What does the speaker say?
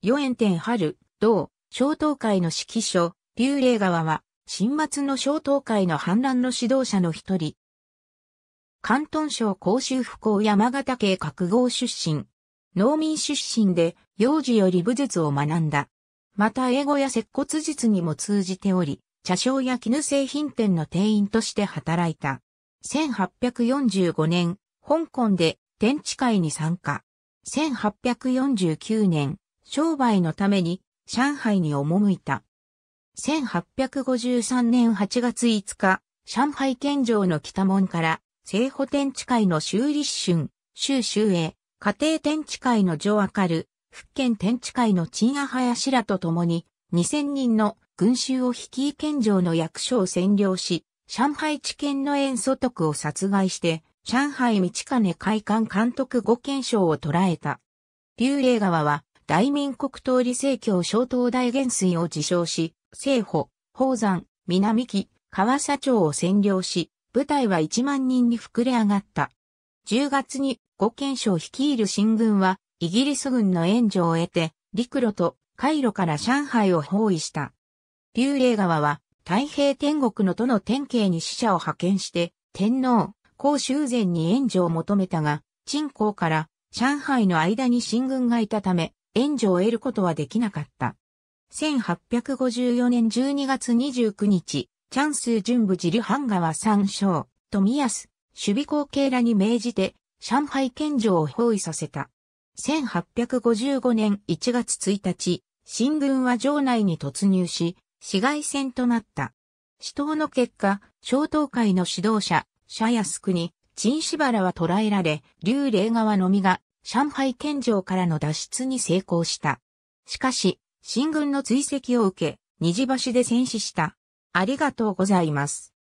四円天春、同、小東会の指揮所、竜霊川は、新末の小東会の反乱の指導者の一人。関東省甲州府港山形県覚悟出身。農民出身で、幼児より武術を学んだ。また英語や接骨術にも通じており、茶商や絹製品店の店員として働いた。1845年、香港で天地会に参加。1849年、商売のために上海に赴いた。1853年8月5日、上海県城の北門から西保天地会の修立春、修修営、家庭天地会の上明る、福建天地会の陳谷林らと共に2000人の群衆を率い県城の役所を占領し、上海地県の園祖徳を殺害して、上海道金会館監督御検賞を捉えた。流霊川は大民国通り政教小東大元帥を自称し、西保、宝山、南木、川佐町を占領し、部隊は1万人に膨れ上がった。10月に五県省率いる新軍は、イギリス軍の援助を得て、陸路と海路から上海を包囲した。竜霊川は、太平天国の都の天慶に使者を派遣して、天皇、甲修禅に援助を求めたが、鎮江から上海の間に新軍がいたため、援助を得ることはできなかった。1854年12月29日、チャンス準部ジルハンガは参照、富安、守備後継らに命じて、上海県城を包囲させた。1855年1月1日、新軍は城内に突入し、市街戦となった。死闘の結果、小東会の指導者、シャヤスクに、陳芝原は捕らえられ、竜霊側のみが上海県庁からの脱出に成功した。しかし、進軍の追跡を受け、虹橋で戦死した。ありがとうございます。